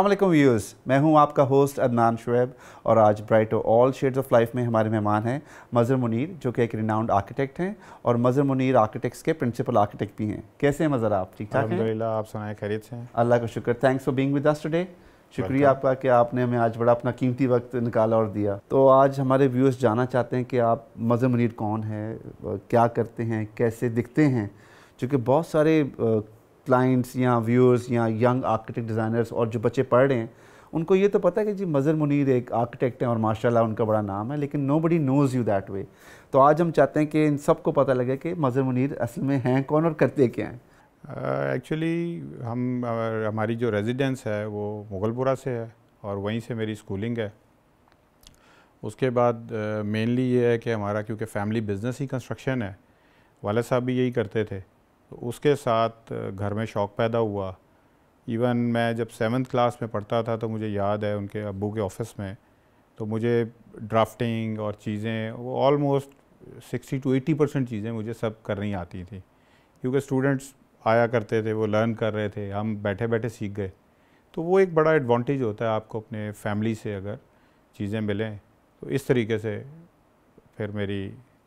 वालेकुम व्यूअर्स मैं हूं आपका होस्ट अदनान शुएब और आज bright all shades of life में हमारे मेहमान हैं मज़र मुनीर जो कि एक रिनाउंड आर्किटेक्ट हैं और मज़र मुनीर आर्किटेक्ट्स के प्रिंसिपल आर्किटेक्ट भी हैं कैसे हैं मज़र आप ठीक ठाक आप सुनाए खैरियत से अल्लाह का शुक्र thanks for being with us today शुक्रिया आपका कि आपने हमें आज बड़ा अपना कीमती वक्त निकाला और दिया तो आज हमारे व्यूअर्स जानना चाहते हैं कि आप मज़र मुनीर कौन है क्या करते हैं कैसे दिखते हैं चूँकि बहुत सारे क्लाइंट्स या व्यूअर्स या यंग आर्किटेक्ट डिज़ाइनर्स और जो बच्चे पढ़ रहे हैं उनको ये तो पता है कि जी मज़र मुनीर एक आर्किटेक्ट हैं और माशाल्लाह उनका बड़ा नाम है लेकिन nobody knows you that way तो आज हम चाहते हैं कि इन सबको पता लगे कि मज़र मुनीर असल में हैं कौन और करते क्या हैं एक्चुअली uh, हम हमारी जो रेजिडेंस है वो मुगलपुरा से है और वहीं से मेरी स्कूलिंग है उसके बाद मेनली uh, ये है कि हमारा क्योंकि फैमिली बिज़नेस ही कंस्ट्रक्शन है वाला साहब भी यही करते थे तो उसके साथ घर में शौक़ पैदा हुआ इवन मैं जब सेवन्थ क्लास में पढ़ता था तो मुझे याद है उनके अबू के ऑफ़िस में तो मुझे ड्राफ्टिंग और चीज़ें वो almost sixty two eighty percent चीज़ें मुझे सब करनी आती थी क्योंकि स्टूडेंट्स आया करते थे वो लर्न कर रहे थे हम बैठे बैठे सीख गए तो वो एक बड़ा एडवांटेज होता है आपको अपने फैमिली से अगर चीज़ें मिलें तो इस तरीके से फिर मेरी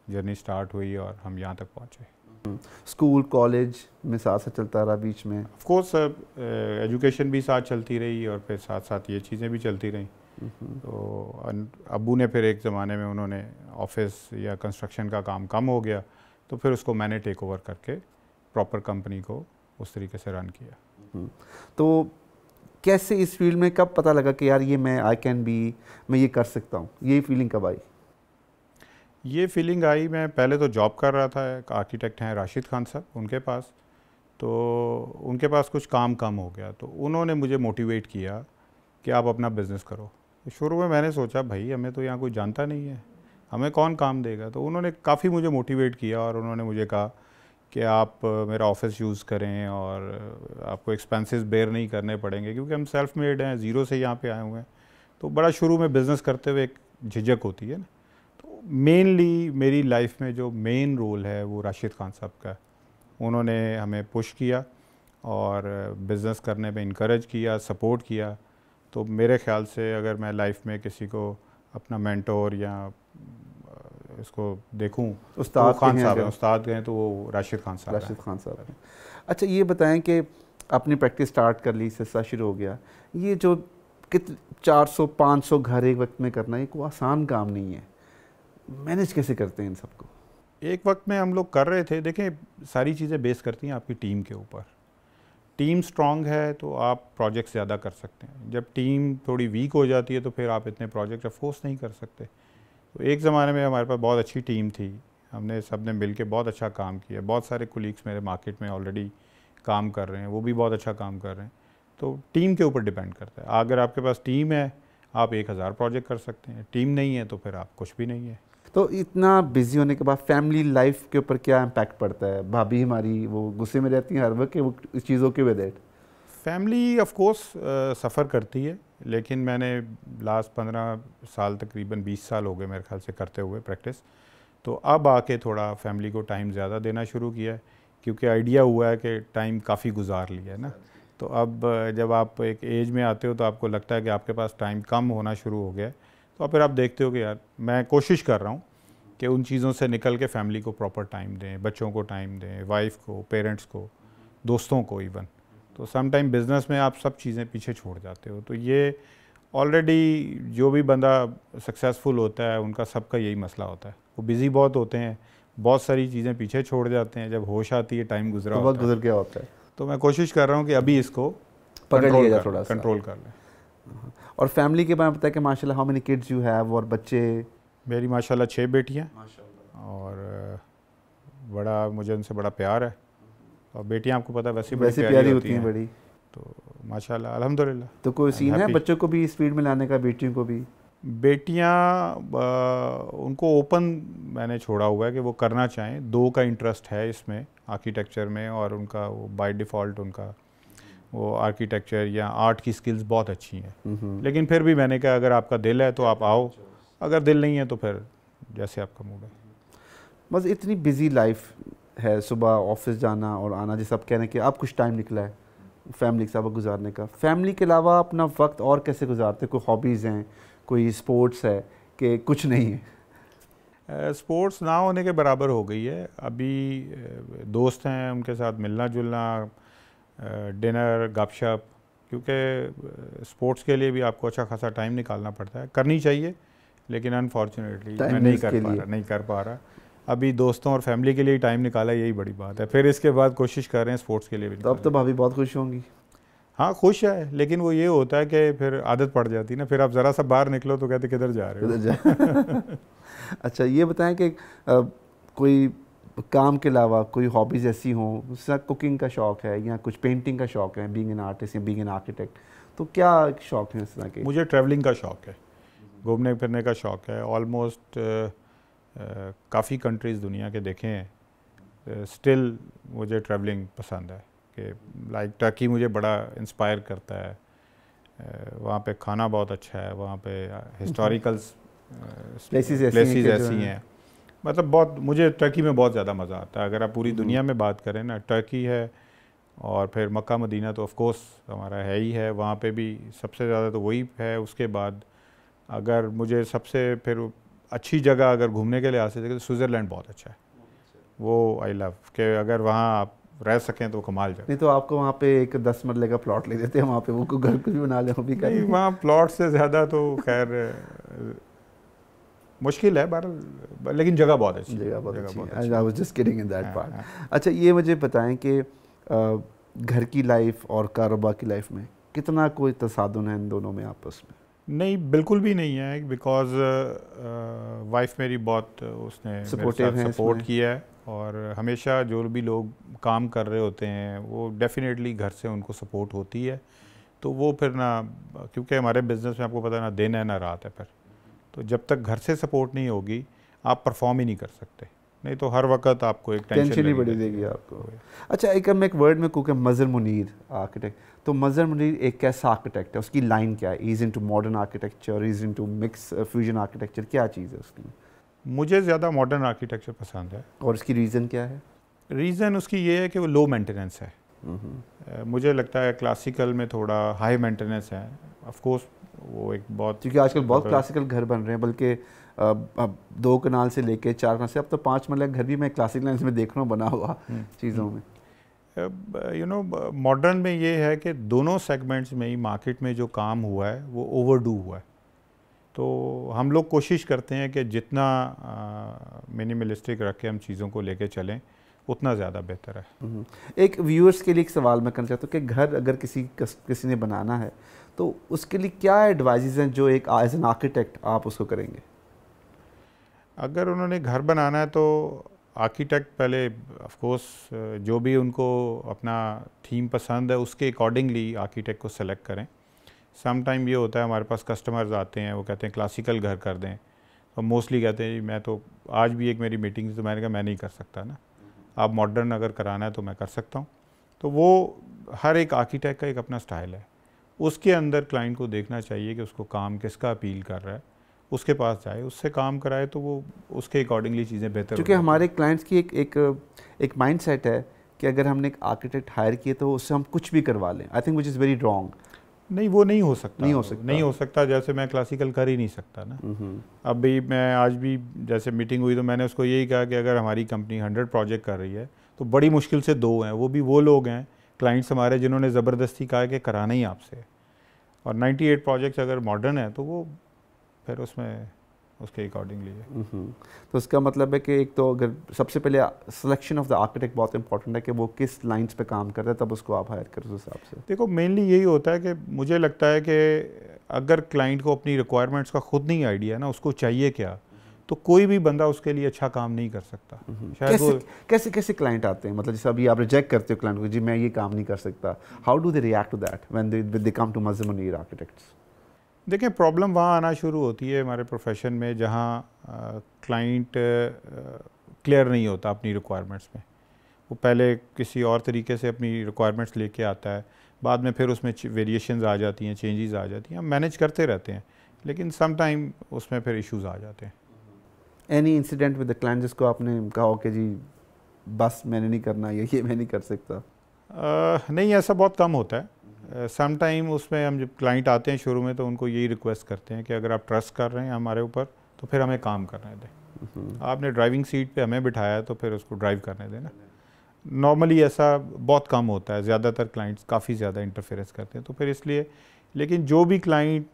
जर्नी स्टार्ट हुई और हम यहाँ तक पहुँचे स्कूल कॉलेज में साथ साथ चलता रहा बीच में ऑफ कोर्स एजुकेशन भी साथ चलती रही और फिर साथ साथ ये चीज़ें भी चलती रहीं तो अबू ने फिर एक ज़माने में उन्होंने ऑफिस या कंस्ट्रक्शन का काम कम हो गया तो फिर उसको मैंने टेक ओवर करके प्रॉपर कंपनी को उस तरीके से रन किया हम्म। तो कैसे इस फील्ड में कब पता लगा कि यार ये मैं आई कैन बी मैं ये कर सकता हूँ ये फीलिंग कब आई ये फीलिंग आई मैं पहले तो जॉब कर रहा था एक आर्किटेक्ट हैं राशिद खान साहब उनके पास तो उनके पास कुछ काम कम हो गया तो उन्होंने मुझे मोटिवेट किया कि आप अपना बिज़नेस करो शुरू में मैंने सोचा भाई हमें तो यहाँ कोई जानता नहीं है हमें कौन काम देगा तो उन्होंने काफ़ी मुझे मोटिवेट किया और उन्होंने मुझे कहा कि आप मेरा ऑफिस यूज़ करें और आपको एक्सपेंसेस बेयर नहीं करने पड़ेंगे क्योंकि हम सेल्फ मेड हैं ज़ीरो से यहाँ पे आए हुए हैं तो बड़ा शुरू में बिज़नेस करते हुए एक झिझक होती है ना मेनली मेरी लाइफ में जो मेन रोल है वो राशिद खान साहब का उन्होंने हमें पुश किया और बिज़नेस करने में इनक्रेज किया सपोर्ट किया तो मेरे ख्याल से अगर मैं लाइफ में किसी को अपना मेंटोर या इसको देखूँ तो उस्ताद तो खान साहब उस्ताद गए तो वो राशिद खान साहब राशिद खान साहब अच्छा ये बताएं कि अपनी प्रैक्टिस स्टार्ट कर ली सिलसिला शुरू हो गया ये जो कित पाँच सौ घर एक वक्त में करना ये कोई आसान काम नहीं है मैनेज कैसे करते हैं इन सबको एक वक्त में हम लोग कर रहे थे देखें सारी चीज़ें बेस करती हैं आपकी टीम के ऊपर टीम स्ट्रांग है तो आप प्रोजेक्ट ज़्यादा कर सकते हैं जब टीम थोड़ी वीक हो जाती है तो फिर आप इतने प्रोजेक्ट अफोर्स नहीं कर सकते तो एक ज़माने में हमारे पास बहुत अच्छी टीम थी हमने सब ने मिल के बहुत अच्छा काम किया बहुत सारे कोलीग्स मेरे मार्केट में ऑलरेडी काम कर रहे हैं वो भी बहुत अच्छा काम कर रहे हैं तो टीम के ऊपर डिपेंड करता है अगर आपके पास टीम है आप एक हज़ार प्रोजेक्ट कर सकते हैं टीम नहीं है तो फिर आप कुछ भी नहीं है तो इतना बिजी होने के बाद फैमिली लाइफ के ऊपर क्या इम्पैक्ट पड़ता है भाभी हमारी वो गुस्से में रहती हैं हर वक्त वो इस चीज़ों के with it family of course suffer करती है लेकिन मैंने लास्ट पंद्रह साल तकरीबन बीस साल हो गए मेरे ख्याल से करते हुए प्रैक्टिस तो अब आके थोड़ा फैमिली को टाइम ज़्यादा देना शुरू किया है क्योंकि आइडिया हुआ है कि टाइम काफ़ी गुजार लिया है ना तो अब जब आप एक एज में आते हो तो आपको लगता है कि आपके पास टाइम कम होना शुरू हो गया है तो फिर आप देखते हो कि यार मैं कोशिश कर रहा हूँ कि उन चीज़ों से निकल के फैमिली को प्रॉपर टाइम दें बच्चों को टाइम दें वाइफ को पेरेंट्स को दोस्तों को इवन तो सम टाइम बिज़नेस में आप सब चीज़ें पीछे छोड़ जाते हो तो ये ऑलरेडी जो भी बंदा सक्सेसफुल होता है उनका सबका यही मसला होता है वो बिज़ी बहुत होते हैं बहुत सारी चीज़ें पीछे छोड़ जाते हैं जब होश आती है टाइम गुजरा बहुत तो गुजर गया होता है तो मैं कोशिश कर रहा हूँ कि अभी इसको पकड़ लिया थोड़ा कंट्रोल कर लें और फैमिली के बारे में पता है कि माशाल्लाह how many kids you have और बच्चे मेरी माशाल्लाह छः बेटियाँ और बड़ा मुझे उनसे बड़ा प्यार है और बेटियाँ आपको पता वैसी वैसे प्यारी, प्यारी होती हैं है। बड़ी तो माशाल्लाह अल्हम्दुलिल्लाह तो कोई सीन है बच्चों को भी स्पीड में लाने का बेटियों को भी बेटियाँ उनको ओपन मैंने छोड़ा हुआ है कि वो करना चाहें दो का इंटरेस्ट है इसमें आर्किटेक्चर में और उनका वो बाय डिफ़ॉल्ट उनका वो आर्किटेक्चर या आर्ट की स्किल्स बहुत अच्छी हैं लेकिन फिर भी मैंने कहा अगर आपका दिल है तो आप आओ अगर दिल नहीं है तो फिर जैसे आपका मूड है बस इतनी बिजी लाइफ है सुबह ऑफिस जाना और आना जैसे आप कह रहे हैं कि आप कुछ टाइम निकला है फैमिली के साथ गुजारने का फैमिली के अलावा अपना वक्त और कैसे गुजारते कोई हॉबीज़ हैं कोई स्पोर्ट्स है कि कुछ नहीं है स्पोर्ट्स ना होने के बराबर हो गई है अभी दोस्त हैं उनके साथ मिलना जुलना डिनर गपशप क्योंकि स्पोर्ट्स के लिए भी आपको अच्छा खासा टाइम निकालना पड़ता है करनी चाहिए लेकिन अनफॉर्चुनेटली मैं नहीं कर पा रहा नहीं कर पा रहा अभी दोस्तों और फैमिली के लिए टाइम निकाला यही बड़ी बात है फिर इसके बाद कोशिश कर रहे हैं स्पोर्ट्स के लिए भी तो अब तो भाभी बहुत खुश होंगी हाँ खुश है लेकिन वो ये होता है कि फिर आदत पड़ जाती है ना फिर आप ज़रा सा बाहर निकलो तो कहते किधर जा रहे हो अच्छा ये बताएं कि कोई काम के अलावा कोई हॉबीज़ ऐसी हों जिसका कुकिंग का शौक़ है या कुछ पेंटिंग का शौक़ है बीइंग एन आर्टिस्ट या बीइंग एन आर्किटेक्ट तो क्या शौक़ है इस तरह के मुझे ट्रैवलिंग का शौक़ है घूमने फिरने का शौक़ है ऑलमोस्ट काफ़ी कंट्रीज़ दुनिया के देखे हैं स्टिल मुझे ट्रैवलिंग पसंद है कि लाइक टर्की मुझे बड़ा इंस्पायर करता है वहाँ पे खाना बहुत अच्छा है वहाँ पे हिस्टोरिकल्स हम्म। प्लेसेस ऐसी हैं मतलब बहुत मुझे टर्की में बहुत ज़्यादा मज़ा आता है अगर आप पूरी हम्म। दुनिया में बात करें ना टर्की है और फिर मक्का मदीना तो ऑफकोर्स हमारा है ही है वहाँ पे भी सबसे ज़्यादा तो वही है उसके बाद अगर मुझे सबसे फिर अच्छी जगह अगर घूमने के लिए आ सकते तो स्विट्ज़रलैंड बहुत अच्छा है वो आई लव के अगर वहाँ आप रह सकें तो कमाल जाए नहीं तो आपको वहाँ पे एक दस मरले का प्लॉट ले देते हैं वहाँ पे वो घर कुछ बना लें वो भी कहीं वहाँ प्लॉट से ज़्यादा तो खैर मुश्किल है बहरहाल लेकिन जगह बहुत अच्छी जगह बहुत अच्छी I was just kidding in that part अच्छा ये मुझे बताएं कि घर की लाइफ और कारोबार की लाइफ में कितना कोई तसादुन है इन दोनों में आपस में नहीं बिल्कुल भी नहीं है बिकॉज वाइफ मेरी बहुत उसने सपोर्टिव है सपोर्ट किया है और हमेशा जो भी लोग काम कर रहे होते हैं वो डेफिनेटली घर से उनको सपोर्ट होती है तो वो फिर ना क्योंकि हमारे बिज़नेस में आपको पता है ना दिन है ना रात है फिर तो जब तक घर से सपोर्ट नहीं होगी आप परफॉर्म ही नहीं कर सकते नहीं तो हर वक्त आपको एक टेंशन ही बढ़ी देगी आपको अच्छा एक मैं एक वर्ड में कहूँ मज़र मुनीर आर्किटेक्ट तो मज़र मुनीर एक कैसा आर्किटेक्ट है उसकी लाइन क्या है is into modern architecture is into mix fusion architecture क्या चीज़ है उसकी मुझे ज़्यादा मॉडर्न आर्किटेक्चर पसंद है और उसकी रीज़न क्या है रीज़न उसकी ये है कि वो लो मेंटेनेंस है हम्म, हम्म। uh, मुझे लगता है क्लासिकल में थोड़ा हाई मेंटेनेंस है ऑफ कोर्स वो एक बहुत क्योंकि आजकल बहुत क्लासिकल मतलब घर बन रहे हैं बल्कि अब दो कनाल से लेके चार कनाल से अब तो पाँच मरला घर भी मैं क्लासिक लाइन में देख रहा हूँ बना हुआ हम्म। चीज़ों में यू नो मॉडर्न में ये है कि दोनों सेगमेंट्स में ही मार्केट में जो काम हुआ है वो ओवरडू हुआ है तो हम लोग कोशिश करते हैं कि जितना मिनिमलिस्टिक रख के हम चीज़ों को लेके चलें उतना ज़्यादा बेहतर है हम्म। एक व्यूअर्स के लिए एक सवाल मैं करना चाहता हूँ कि घर अगर किसी किसी ने बनाना है तो उसके लिए क्या एडवाइजेज हैं जो एक एज एन आर्किटेक्ट आप उसको करेंगे अगर उन्होंने घर बनाना है तो आर्किटेक्ट पहले ऑफ कोर्स जो भी उनको अपना थीम पसंद है उसके अकॉर्डिंगली आर्किटेक्ट को सेलेक्ट करें सम टाइम ये होता है हमारे पास कस्टमर्स आते हैं वो कहते हैं क्लासिकल घर कर दें तो मोस्टली कहते हैं मैं तो आज भी एक मेरी मीटिंग थी तो मैंने कहा मैं नहीं कर सकता ना आप मॉडर्न अगर कराना है तो मैं कर सकता हूँ तो वो हर एक आर्किटेक्ट का एक अपना स्टाइल है उसके अंदर क्लाइंट को देखना चाहिए कि उसको काम किसका अपील कर रहा है उसके पास जाए उससे काम कराए तो वो उसके अकॉर्डिंगली चीज़ें बेहतर क्योंकि हमारे क्लाइंट्स की एक एक एक माइंड सेट है कि अगर हमने एक आर्किटेक्ट हायर किए तो उससे हम कुछ भी करवा लें I think which is very wrong नहीं वो नहीं हो सकता नहीं हो सकता नहीं हो सकता जैसे मैं क्लासिकल कर ही नहीं सकता ना अब भी मैं आज भी जैसे मीटिंग हुई तो मैंने उसको यही कहा कि अगर हमारी कंपनी हंड्रेड प्रोजेक्ट कर रही है तो बड़ी मुश्किल से दो हैं वो भी वो लोग हैं क्लाइंट्स हमारे जिन्होंने ज़बरदस्ती कहा कि कराना ही आपसे और 98 प्रोजेक्ट्स अगर मॉडर्न है तो वो फिर उसमें उसके अकॉर्डिंगली है हम्म, तो इसका मतलब है कि एक तो अगर सबसे पहले सिलेक्शन ऑफ द आर्किटेक्ट बहुत इंपॉर्टेंट है कि वो किस लाइंस पे काम कर रहा है तब उसको आप हायर कर उस हिसाब से देखो मेनली यही होता है कि मुझे लगता है कि अगर क्लाइंट को अपनी रिक्वायरमेंट्स का खुद नहीं आइडिया ना उसको चाहिए क्या तो कोई भी बंदा उसके लिए अच्छा काम नहीं कर सकता हम्म। शायद कैसे, कैसे कैसे क्लाइंट आते हैं मतलब जैसे अभी आप रिजेक्ट करते हो क्लाइंट को जी मैं ये काम नहीं कर सकता how do they react to that when they they come to Mazam architects देखें प्रॉब्लम वहाँ आना शुरू होती है हमारे प्रोफेशन में जहाँ क्लाइंट क्लियर नहीं होता अपनी रिक्वायरमेंट्स में वो पहले किसी और तरीके से अपनी रिक्वायरमेंट्स लेके आता है बाद में फिर उसमें वेरिएशन आ जाती हैं चेंजेस आ जाती हैं हम मैनेज करते रहते हैं लेकिन समटाइम उसमें फिर इश्यूज आ जाते हैं any incident with the client जिसको आपने कहा कि जी बस मैंने नहीं करना या ये मैं नहीं कर सकता uh, नहीं ऐसा बहुत कम होता है समटाइम uh, उसमें हम जब क्लाइंट आते हैं शुरू में तो उनको यही रिक्वेस्ट करते हैं कि अगर आप ट्रस्ट कर रहे हैं हमारे ऊपर तो फिर हमें काम करने दें हम्म। आपने ड्राइविंग सीट पे हमें बिठाया तो फिर उसको ड्राइव करने देना नॉर्मली ऐसा बहुत कम होता है ज़्यादातर क्लाइंट्स काफ़ी ज़्यादा इंटरफेरेंस करते हैं तो फिर इसलिए लेकिन जो भी क्लाइंट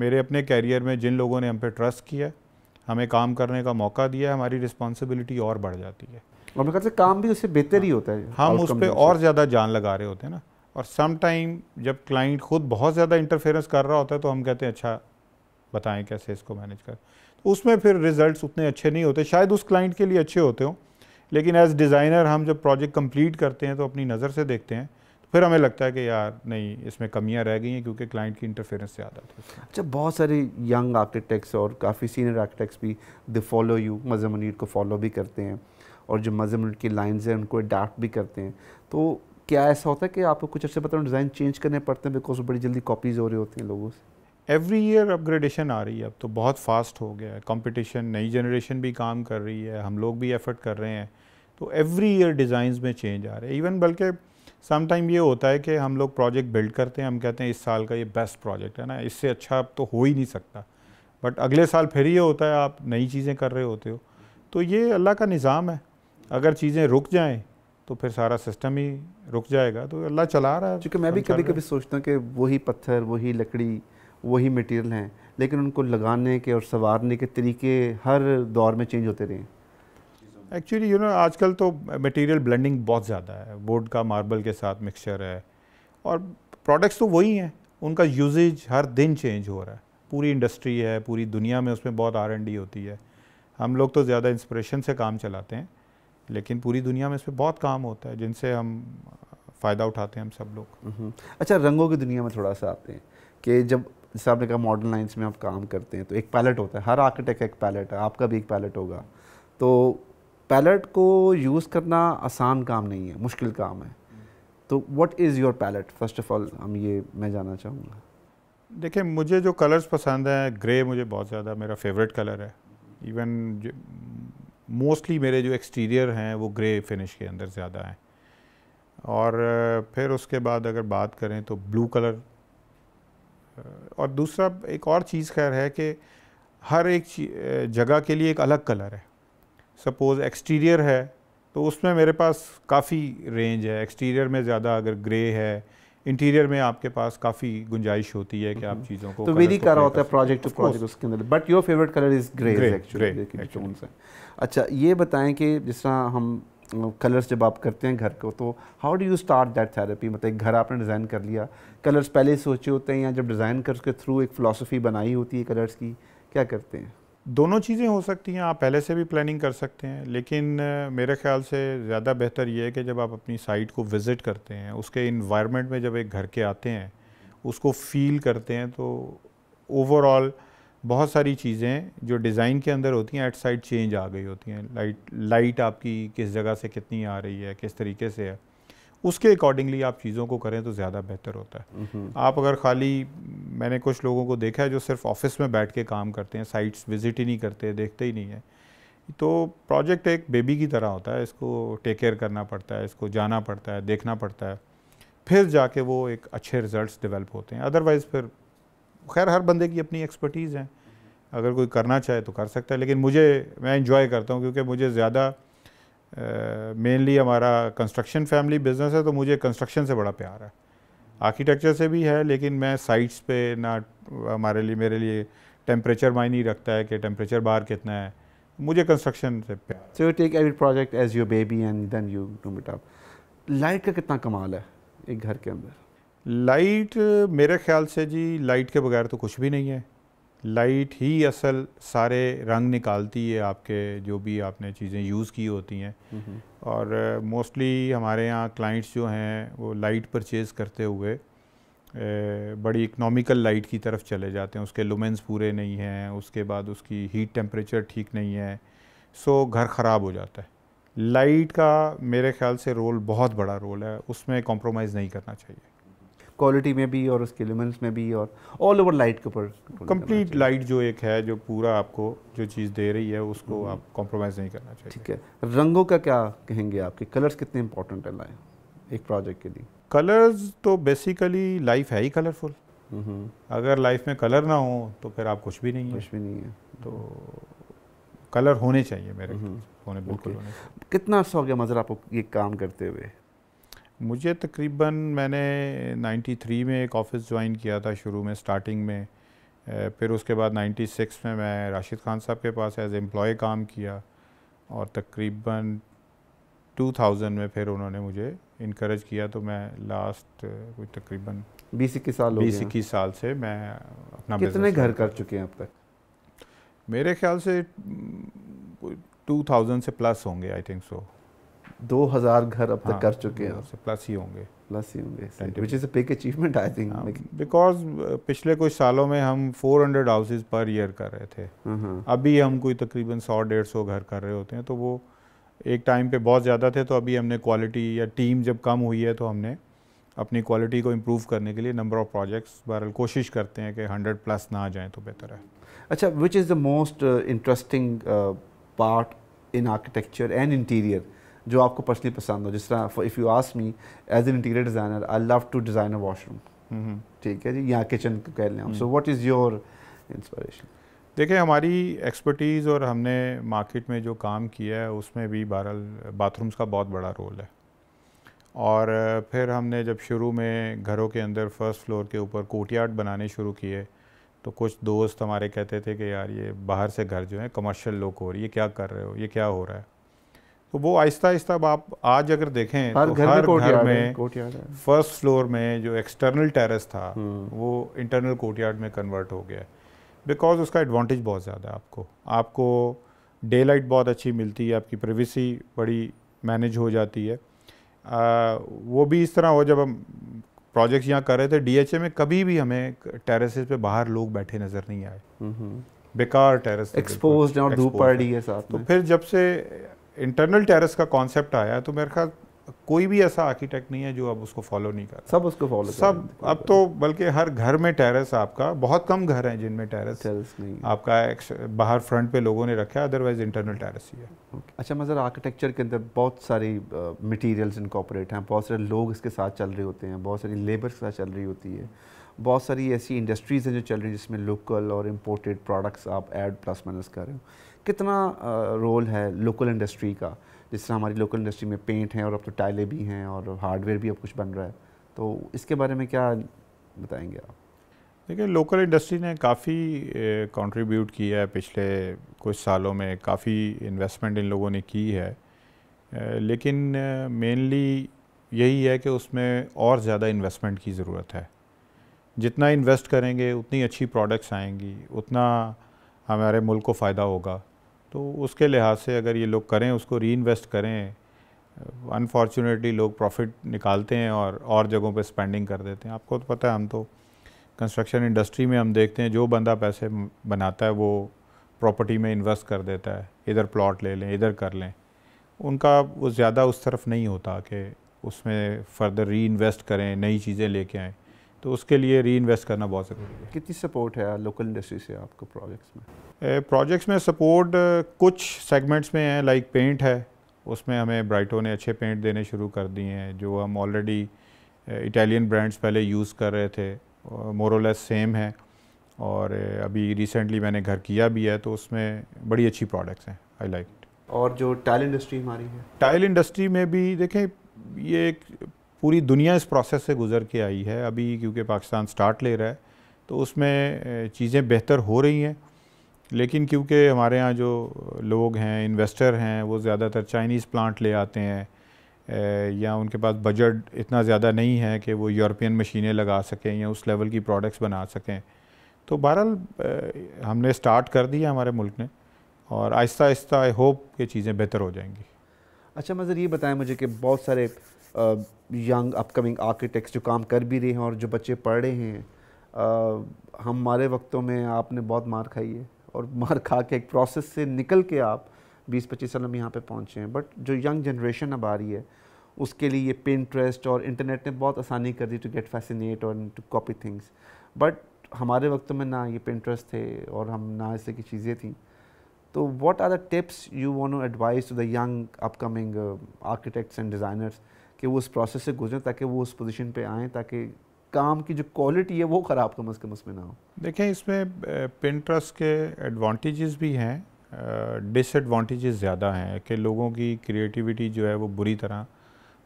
मेरे अपने कैरियर में जिन लोगों ने हम पे ट्रस्ट किया हमें काम करने का मौका दिया है हमारी रिस्पॉन्सिबिलिटी और बढ़ जाती है और मेरे से काम भी उससे बेहतर ही होता है हाँ, हम उस पर और ज़्यादा जान लगा रहे होते हैं ना और सम टाइम जब क्लाइंट खुद बहुत ज़्यादा इंटरफेरेंस कर रहा होता है तो हम कहते हैं अच्छा बताएं कैसे इसको मैनेज कर तो उसमें फिर रिजल्ट्स उतने अच्छे नहीं होते शायद उस क्लाइंट के लिए अच्छे होते हों लेकिन एज डिज़ाइनर हम जब प्रोजेक्ट कंप्लीट करते हैं तो अपनी नज़र से देखते हैं फिर हमें लगता है कि यार नहीं इसमें कमियां रह गई हैं क्योंकि क्लाइंट की इंटरफेरेंस ज़्यादा थी अच्छा बहुत सारे यंग आर्किटेक्ट्स और काफ़ी सीनियर आर्किटेक्ट्स भी they follow you Mazam Munir को फॉलो भी करते हैं और जो मज़म मुनीर की लाइन्स हैं उनको अडाप्ट भी करते हैं तो क्या ऐसा होता है कि आपको कुछ अच्छे पता डिज़ाइन चेंज करने पड़ते हैं बिकॉज बड़ी जल्दी कॉपीज़ हो रही होती हैं लोगों से एवरी ईयर अपग्रेडेशन आ रही है अब तो बहुत फास्ट हो गया है कॉम्पिटिशन नई जनरेशन भी काम कर रही है हम लोग भी एफर्ट कर रहे हैं तो एवरी ईयर डिज़ाइंस में चेंज आ रहे हैं इवन बल्कि समटाइम ये होता है कि हम लोग प्रोजेक्ट बिल्ड करते हैं हम कहते हैं इस साल का ये बेस्ट प्रोजेक्ट है ना इससे अच्छा अब तो हो ही नहीं सकता बट अगले साल फिर ये होता है आप नई चीज़ें कर रहे होते हो तो ये अल्लाह का निज़ाम है अगर चीज़ें रुक जाएँ तो फिर सारा सिस्टम ही रुक जाएगा तो अल्लाह चला रहा है क्योंकि मैं भी कभी कभी सोचता हूँ कि वही पत्थर वही लकड़ी वही मटेरियल हैं लेकिन उनको लगाने के और संवारने के तरीके हर दौर में चेंज होते रहे एक्चुअली यू नो आजकल तो मटेरियल ब्लेंडिंग बहुत ज़्यादा है बोर्ड का मार्बल के साथ मिक्सचर है और प्रोडक्ट्स तो वही हैं उनका यूजेज हर दिन चेंज हो रहा है पूरी इंडस्ट्री है पूरी दुनिया में उसमें बहुत आर एंड डी होती है हम लोग तो ज़्यादा इंस्परेशन से काम चलाते हैं लेकिन पूरी दुनिया में इसमें बहुत काम होता है जिनसे हम फ़ायदा उठाते हैं हम सब लोग हम्म। अच्छा रंगों की दुनिया में थोड़ा सा आते हैं कि जब जैसे आपने कहा मॉडर्न लाइन्स में आप काम करते हैं तो एक पैलेट होता है हर आर्किटेक्ट का एक पैलेट है आपका भी एक पैलेट होगा तो पैलेट को यूज़ करना आसान काम नहीं है मुश्किल काम है तो what is your palette first of all हम ये मैं जानना चाहूँगा देखिए मुझे जो कलर्स पसंद हैं ग्रे मुझे बहुत ज़्यादा मेरा फेवरेट कलर है इवन मोस्टली मेरे जो एक्सटीरियर हैं वो ग्रे फिनिश के अंदर ज़्यादा हैं और फिर उसके बाद अगर बात करें तो ब्लू कलर और दूसरा एक और चीज़ खैर है कि हर एक जगह के लिए एक अलग कलर है सपोज़ एक्सटीरियर है तो उसमें मेरे पास काफ़ी रेंज है एक्सटीरियर में ज़्यादा अगर ग्रे है इंटीरियर में आपके पास काफ़ी गुंजाइश होती है कि आप हम्म। चीज़ों को तो वेरी कर रहा होता है प्रोजेक्ट टू प्रोजेक्ट उसके अंदर but your favourite colour is grey actually अच्छा ये बताएं कि जिस तरह हम कलर्स जब आप करते हैं घर को तो how do you start that therapy मतलब एक घर आपने डिज़ाइन कर लिया कलर्स पहले सोचे होते हैं या जब डिज़ाइन कर उसके थ्रू एक फ़िलासफ़ी बनाई होती है कलर्स की क्या करते हैं दोनों चीज़ें हो सकती हैं आप पहले से भी प्लानिंग कर सकते हैं लेकिन मेरे ख्याल से ज़्यादा बेहतर ये है कि जब आप अपनी साइट को विज़िट करते हैं उसके इन्वायरमेंट में जब एक घर के आते हैं उसको फील करते हैं तो ओवरऑल बहुत सारी चीज़ें जो डिज़ाइन के अंदर होती हैं एट साइड चेंज आ गई होती हैं लाइट लाइट आपकी किस जगह से कितनी आ रही है किस तरीके से है उसके अकॉर्डिंगली आप चीज़ों को करें तो ज़्यादा बेहतर होता है हम्म हम्म। आप अगर खाली मैंने कुछ लोगों को देखा है जो सिर्फ ऑफिस में बैठ के काम करते हैं साइट्स विजिट ही नहीं करते देखते ही नहीं है तो प्रोजेक्ट एक बेबी की तरह होता है इसको टेक केयर करना पड़ता है इसको जाना पड़ता है देखना पड़ता है फिर जाके वो एक अच्छे रिजल्ट्स डेवलप होते हैं अदरवाइज़ फिर खैर हर बंदे की अपनी एक्सपर्टीज़ है अगर कोई करना चाहे तो कर सकता है लेकिन मुझे मैं इंजॉय करता हूँ क्योंकि मुझे ज़्यादा मेनली हमारा कंस्ट्रक्शन फैमिली बिजनेस है तो मुझे कंस्ट्रक्शन से बड़ा प्यार है आर्किटेक्चर से भी है लेकिन मैं साइट्स पे ना हमारे लिए मेरे लिए टेम्परेचर मायने रखता है कि टेम्परेचर बाहर कितना है मुझे कंस्ट्रक्शन से प्यार so you take every project as your baby and then you do up light का कितना कमाल है एक घर के अंदर लाइट मेरे ख्याल से जी लाइट के बगैर तो कुछ भी नहीं है लाइट ही असल सारे रंग निकालती है आपके जो भी आपने चीज़ें यूज़ की होती हैं और मोस्टली uh, हमारे यहाँ क्लाइंट्स जो हैं वो लाइट परचेज़ करते हुए बड़ी इकनॉमिकल लाइट की तरफ चले जाते हैं उसके लुमेंस पूरे नहीं हैं उसके बाद उसकी हीट टेम्परेचर ठीक नहीं है सो घर ख़राब हो जाता है लाइट का मेरे ख्याल से रोल बहुत बड़ा रोल है उसमें कॉम्प्रोमाइज़ नहीं करना चाहिए क्वालिटी में भी और उसके एलिमेंट्स में भी और ऑल ओवर लाइट के ऊपर कंप्लीट लाइट जो एक है जो पूरा आपको जो चीज़ दे रही है उसको हम्म। आप कॉम्प्रोमाइज़ नहीं करना चाहिए ठीक है रंगों का क्या कहेंगे आपके कलर्स कितने इंपॉर्टेंट है लाइन एक प्रोजेक्ट के लिए कलर्स तो बेसिकली लाइफ है ही कलरफुल हम्म। अगर लाइफ में कलर ना हो तो फिर आप कुछ भी नहीं कुछ भी नहीं है तो कलर होने चाहिए मेरे हम्म। होने बिल्कुल कितना अर्सा हो गया मज़र आपको ये काम करते हुए मुझे तकरीबन मैंने 93 में एक ऑफ़िस ज्वाइन किया था शुरू में स्टार्टिंग में फिर उसके बाद 96 में मैं राशिद खान साहब के पास एज एम्प्लॉय काम किया और तकरीबन 2000 में फिर उन्होंने मुझे इनक्रेज किया तो मैं लास्ट कोई तकरीबन बीस इक्कीस साल बीस इक्कीस साल से मैं अपना कितने घर कर चुके हैं अब तक मेरे ख्याल से 2000 से प्लस होंगे आई थिंक सो दो हजार घर अब हाँ, तक कर चुके हैं प्लस हाँ, ही होंगे प्लस ही होंगे which is a big achievement I think because पिछले कुछ सालों में हम 400 हाउसेज पर ईयर कर रहे थे अभी हम कोई तकरीबन 100 डेढ़ सौ घर कर रहे होते हैं तो वो एक टाइम पे बहुत ज़्यादा थे तो अभी हमने क्वालिटी या टीम जब कम हुई है तो हमने अपनी क्वालिटी को इम्प्रूव करने के लिए नंबर ऑफ़ प्रोजेक्ट्स बहरहाल कोशिश करते हैं कि हंड्रेड प्लस ना आ जाएँ तो बेहतर है अच्छा which is the most interesting part in architecture and interior जो आपको पर्सनली पसंद हो जिस तरह if you ask me as an interior designer I love to design a washroom ठीक है जी या किचन कह लें so what is your inspiration देखिए हमारी एक्सपर्टीज़ और हमने मार्केट में जो काम किया है उसमें भी बहरहाल बाथरूम्स का बहुत बड़ा रोल है और फिर हमने जब शुरू में घरों के अंदर फर्स्ट फ्लोर के ऊपर कोटियार्ड बनाने शुरू किए तो कुछ दोस्त हमारे कहते थे कि यार ये बाहर से घर जो है कमर्शियल लोग हो रही है क्या कर रहे हो ये क्या हो रहा है तो वो आहिस्ता आहिस्ता आप आज अगर देखें हर तो घर में, हर घर में फर्स्ट फ्लोर में जो एक्सटर्नल टेरेस था हम्म। वो इंटरनल कोर्टयार्ड में कन्वर्ट हो गया बिकॉज उसका एडवांटेज बहुत ज़्यादा है आपको आपको डे लाइट बहुत अच्छी मिलती है आपकी प्रिवेसी बड़ी मैनेज हो जाती है आ, वो भी इस तरह हो जब हम प्रोजेक्ट्स यहाँ कर रहे थे डीएचए में कभी भी हमें टेरेसेस पे बाहर लोग बैठे नज़र नहीं आए हम्म, हम्म। बेकार टेरेस एक्सपोज्ड और धूप पड़ रही है साथ तो फिर जब से इंटरनल टेरेस का कॉन्सेप्ट आया तो मेरे ख्याल कोई भी ऐसा आर्किटेक्ट नहीं है जो अब उसको फॉलो नहीं कर सब उसको फॉलो सब अब तो बल्कि हर घर में टेरेस आपका बहुत कम घर हैं जिनमें टेरेस आपका बाहर फ्रंट पे लोगों ने रखा है अदरवाइज इंटरनल टेरेस ही है okay. अच्छा मज़र आर्किटेक्चर के अंदर बहुत सारी मटेरियल्स इनकॉपरेट हैं बहुत सारे लोग इसके साथ चल रहे होते हैं बहुत सारी लेबर के साथ चल रही होती है बहुत सारी ऐसी इंडस्ट्रीज़ हैं जो चल रही हैं जिसमें लोकल और इम्पोर्टेड प्रोडक्ट्स आप एड प्लस माइनस कर रहे हो कितना रोल है लोकल इंडस्ट्री का जिस तरह हमारी लोकल इंडस्ट्री में पेंट हैं और अब तो टाइलें भी हैं और हार्डवेयर भी अब कुछ बन रहा है तो इसके बारे में क्या बताएंगे आप देखिए लोकल इंडस्ट्री ने काफ़ी कंट्रीब्यूट किया है पिछले कुछ सालों में काफ़ी इन्वेस्टमेंट इन लोगों ने की है लेकिन मेनली यही है कि उसमें और ज़्यादा इन्वेस्टमेंट की ज़रूरत है जितना इन्वेस्ट करेंगे उतनी अच्छी प्रोडक्ट्स आएंगी उतना हमारे मुल्क को फ़ायदा होगा तो उसके लिहाज से अगर ये लोग करें उसको री इन्वेस्ट करें अनफॉर्चुनेटली लोग प्रॉफिट निकालते हैं और और जगहों पे स्पेंडिंग कर देते हैं आपको तो पता है हम तो कंस्ट्रक्शन इंडस्ट्री में हम देखते हैं जो बंदा पैसे बनाता है वो प्रॉपर्टी में इन्वेस्ट कर देता है इधर प्लॉट ले लें इधर कर लें उनका वो ज़्यादा उस तरफ नहीं होता कि उसमें फ़र्दर री इन्वेस्ट करें नई चीज़ें लेके आएँ तो उसके लिए री इन्वेस्ट करना बहुत ज़रूरी है कितनी सपोर्ट है लोकल इंडस्ट्री से आपको प्रोजेक्ट्स में प्रोजेक्ट्स में सपोर्ट कुछ सेगमेंट्स में है लाइक पेंट है उसमें हमें ब्राइटो ने अच्छे पेंट देने शुरू कर दिए हैं जो हम ऑलरेडी इटालियन ब्रांड्स पहले यूज़ कर रहे थे मोरोलेस सेम है और अभी रिसेंटली मैंने घर किया भी है तो उसमें बड़ी अच्छी प्रोडक्ट्स हैं आई लाइक और जो टाइल इंडस्ट्री हमारी है टाइल इंडस्ट्री में भी देखें ये एक पूरी दुनिया इस प्रोसेस से गुज़र के आई है अभी क्योंकि पाकिस्तान स्टार्ट ले रहा है तो उसमें चीज़ें बेहतर हो रही हैं लेकिन क्योंकि हमारे यहाँ जो लोग हैं इन्वेस्टर हैं वो ज़्यादातर चाइनीज़ प्लांट ले आते हैं या उनके पास बजट इतना ज़्यादा नहीं है कि वो यूरोपियन मशीनें लगा सकें या उस लेवल की प्रोडक्ट्स बना सकें तो बहरहाल हमने स्टार्ट कर दिया हमारे मुल्क ने और आहिस्ता आहिस्ता आई होप ये चीज़ें बेहतर हो जाएंगी अच्छा मज़र ये बताएं मुझे कि बहुत सारे यंग अपकमिंग आर्किटेक्ट्स जो काम कर भी रहे हैं और जो बच्चे पढ़ रहे हैं आ, हमारे वक्तों में आपने बहुत मार खाई है और मार खा के एक प्रोसेस से निकल के आप 20-25 साल में यहाँ पे पहुँचे हैं बट जो यंग जनरेशन अब आ रही है उसके लिए ये पेंट्रेस्ट और इंटरनेट ने बहुत आसानी कर दी टू गेट फैसिनेट और टू कॉपी थिंग्स बट हमारे वक्त में ना ये पेंट्रेस्ट थे और हम ना ऐसे की चीज़ें थी तो what are the tips you want advice to the young upcoming architects and designers कि वो उस प्रोसेस से गुजरें ताकि वो उस पोजीशन पे आएँ ताकि काम की जो क्वालिटी है वो ख़राब कम अज़ कम उसमें ना हो देखें इसमें पिंट्रस्ट के एडवांटेजेस भी हैं डिसएडवांटेजेस ज़्यादा हैं कि लोगों की क्रिएटिविटी जो है वो बुरी तरह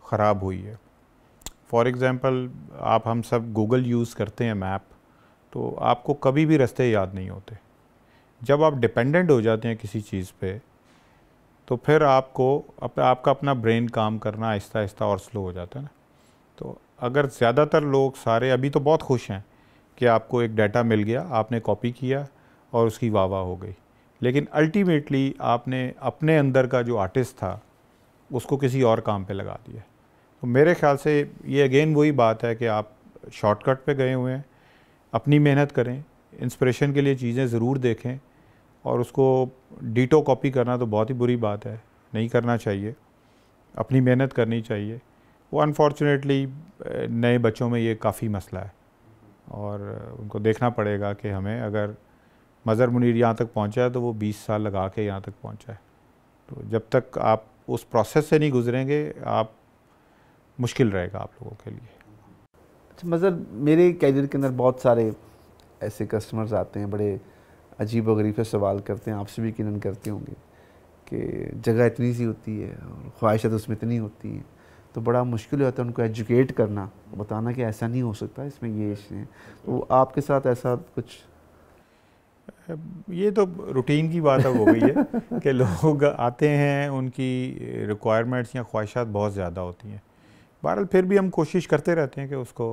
ख़राब हुई है फॉर एग्ज़ाम्पल आप हम सब गूगल यूज़ करते हैं मैप तो आपको कभी भी रास्ते याद नहीं होते जब आप डिपेंडेंट हो जाते हैं किसी चीज़ पर तो फिर आपको अप, आपका अपना ब्रेन काम करना आहिस्ता आहिस्ता और स्लो हो जाता है ना तो अगर ज़्यादातर लोग सारे अभी तो बहुत खुश हैं कि आपको एक डाटा मिल गया आपने कॉपी किया और उसकी वाह वाह हो गई लेकिन अल्टीमेटली आपने अपने अंदर का जो आर्टिस्ट था उसको किसी और काम पे लगा दिया तो मेरे ख्याल से ये अगेन वही बात है कि आप शॉर्टकट पे गए हुए हैं अपनी मेहनत करें इंस्पिरेशन के लिए चीज़ें ज़रूर देखें और उसको डीटो कॉपी करना तो बहुत ही बुरी बात है नहीं करना चाहिए अपनी मेहनत करनी चाहिए वो अनफॉर्चुनेटली नए बच्चों में ये काफ़ी मसला है और उनको देखना पड़ेगा कि हमें अगर मज़र मुनीर यहाँ तक पहुँचा है तो वो 20 साल लगा के यहाँ तक पहुँचा है तो जब तक आप उस प्रोसेस से नहीं गुजरेंगे आप मुश्किल रहेगा आप लोगों के लिए अच्छा मज़र मेरे कैरियर के अंदर बहुत सारे ऐसे कस्टमर्स आते हैं बड़े अजीब व गरीब से सवाल करते हैं आपसे भी यकीन करते होंगे कि जगह इतनी सी होती है और ख्वाहिशें उसमें इतनी होती हैं तो बड़ा मुश्किल होता है उनको एजुकेट करना बताना कि ऐसा नहीं हो सकता इसमें ये हैं तो आपके साथ ऐसा कुछ ये तो रूटीन की बात अब हो गई है कि लोग आते हैं उनकी रिक्वायरमेंट्स या ख्वाहिशात बहुत ज़्यादा होती हैं बहरहाल फिर भी हम कोशिश करते रहते हैं कि उसको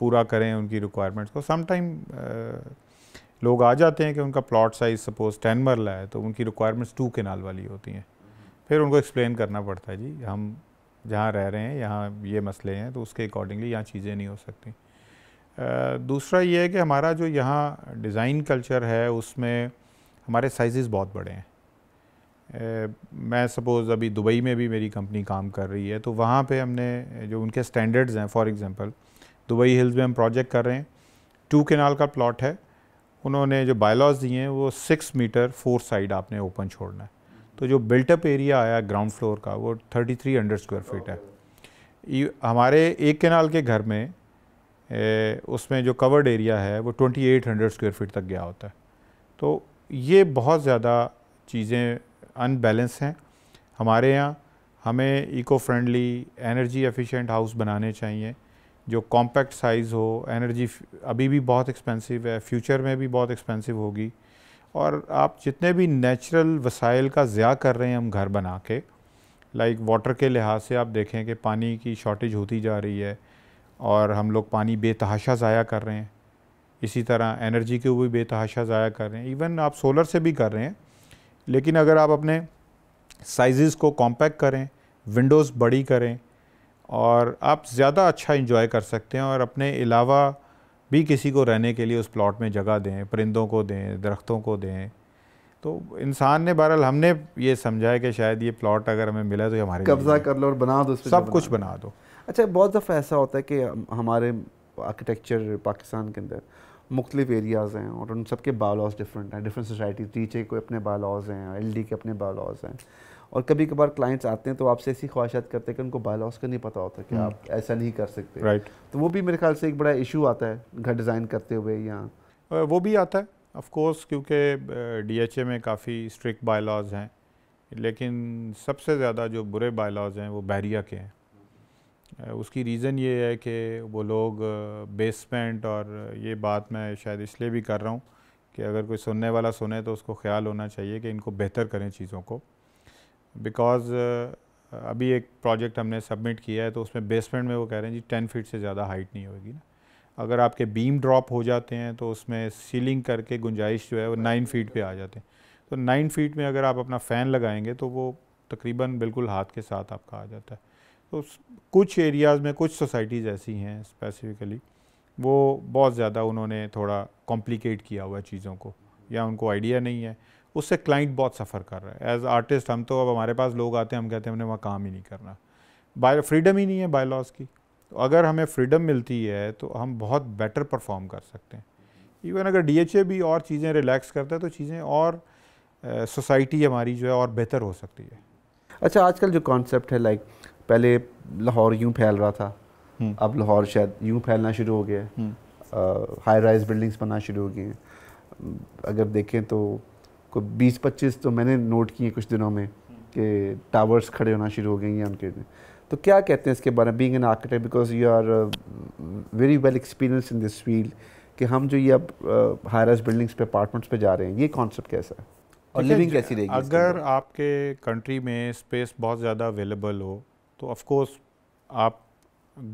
पूरा करें उनकी रिक्वायरमेंट्स को समटाइम लोग आ जाते हैं कि उनका प्लॉट साइज सपोज टेन मरला है तो उनकी रिक्वायरमेंट्स टू केनाल वाली होती हैं फिर उनको एक्सप्लेन करना पड़ता है जी हम जहाँ रह रहे हैं यहाँ ये मसले हैं तो उसके अकॉर्डिंगली यहाँ चीज़ें नहीं हो सकती दूसरा ये है कि हमारा जो यहाँ डिज़ाइन कल्चर है उसमें हमारे साइज़ बहुत बड़े हैं मैं सपोज़ अभी दुबई में भी मेरी कंपनी काम कर रही है तो वहाँ पे हमने जो उनके स्टैंडर्ड्स हैं फॉर एग्ज़ाम्पल दुबई हिल्स में हम प्रोजेक्ट कर रहे हैं टू केनाल का प्लॉट है उन्होंने जो बायलॉज दिए हैं वो सिक्स मीटर फोर साइड आपने ओपन छोड़ना है तो जो बिल्टअप एरिया आया ग्राउंड फ्लोर का वो thirty three hundred square feet है हमारे एक केनाल के घर में ए, उसमें जो कवर्ड एरिया है वो twenty eight hundred square feet तक गया होता है तो ये बहुत ज़्यादा चीज़ें अनबैलेंस हैं हमारे यहाँ हमें eco friendly energy efficient house बनाने चाहिए जो कॉम्पैक्ट साइज़ हो एनर्जी अभी भी बहुत एक्सपेंसिव है फ्यूचर में भी बहुत एक्सपेंसिव होगी और आप जितने भी नेचुरल वसाइल का ज़्या कर रहे हैं हम घर बना के लाइक वाटर के लिहाज से आप देखें कि पानी की शॉर्टेज होती जा रही है और हम लोग पानी बेतहाशा ज़ाया कर रहे हैं इसी तरह एनर्जी के भी बेतहाशा ज़ाया कर रहे हैं इवन आप सोलर से भी कर रहे हैं लेकिन अगर आप अपने साइज़ को कॉम्पैक्ट करें विंडोज़ बड़ी करें और आप ज़्यादा अच्छा इन्जॉय कर सकते हैं और अपने अलावा भी किसी को रहने के लिए उस प्लॉट में जगह दें परिंदों को दें दरख्तों को दें तो इंसान ने बहरहाल हमने ये समझा है कि शायद ये प्लॉट अगर हमें मिला तो हमारे कब्जा कर लो और बना दो सब कुछ बना दो अच्छा बहुत दफ़ा ऐसा होता है कि हमारे आर्किटेक्चर पाकिस्तान के अंदर मुख्तलिफ एरियाज़ हैं और उन सब के बालाज डिफरेंट हैं डिफरेंट सोसाइटी टीचे के अपने बालाज हैं एल के अपने बालाज हैं और कभी कभार क्लाइंट्स आते हैं तो आपसे ऐसी ख्वाहिशात करते हैं कि उनको बायलॉज का नहीं पता होता कि हम्म। आप ऐसा नहीं कर सकते राइट तो वो भी मेरे ख्याल से एक बड़ा इशू आता है घर डिज़ाइन करते हुए या वो भी आता है ऑफ कोर्स क्योंकि डीएचए में काफ़ी स्ट्रिक्ट बायलॉज हैं लेकिन सबसे ज़्यादा जो बुरे बायलॉज हैं वो बहरिया के हैं उसकी रीज़न ये है कि वो लोग बेसमेंट और ये बात मैं शायद इसलिए भी कर रहा हूँ कि अगर कोई सुनने वाला सुने तो उसको ख्याल होना चाहिए कि इनको बेहतर करें चीज़ों को बिकॉज uh, अभी एक प्रोजेक्ट हमने सबमिट किया है तो उसमें बेसमेंट में वो कह रहे हैं जी टेन फीट से ज़्यादा हाइट नहीं होगी ना अगर आपके बीम ड्रॉप हो जाते हैं तो उसमें सीलिंग करके गुंजाइश जो है वो नाइन फीट पे आ जाते हैं तो नाइन फीट में अगर आप अपना फ़ैन लगाएंगे तो वो तकरीबन बिल्कुल हाथ के साथ आपका आ जाता है तो कुछ एरियाज़ में कुछ सोसाइटीज़ ऐसी हैं स्पेसिफ़िकली वो बहुत ज़्यादा उन्होंने थोड़ा कॉम्प्लिकेट किया हुआ चीज़ों को या उनको आइडिया नहीं है उससे क्लाइंट बहुत सफ़र कर रहा है एज आर्टिस्ट हम तो अब हमारे पास लोग आते हैं हम कहते हैं हमने वहाँ काम ही नहीं करना बाय फ्रीडम ही नहीं है बाय लॉस की तो अगर हमें फ्रीडम मिलती है तो हम बहुत बेटर परफॉर्म कर सकते हैं इवन अगर डी भी और चीज़ें रिलैक्स करता है तो चीज़ें और सोसाइटी हमारी जो है और बेहतर हो सकती है अच्छा आजकल जो कॉन्सेप्ट है लाइक पहले लाहौर यूँ फैल रहा था हम्म। अब लाहौर शायद यूँ फैलना शुरू हो गया है हाई राइज बिल्डिंग्स बनना शुरू हो गई हैं अगर देखें तो बीस पच्चीस तो मैंने नोट किए कुछ दिनों में कि टावर्स खड़े होना शुरू हो गए हैं उनके तो क्या कहते हैं इसके बारे में being an architect because you are very well experience in this field कि हम जो ये अब एस uh, बिल्डिंग्स पे अपार्टमेंट्स पे जा रहे हैं ये कॉन्सेप्ट कैसा है और लिविंग कैसी रहेगी अगर आपके कंट्री में स्पेस बहुत ज़्यादा अवेलेबल हो तो ऑफकोर्स आप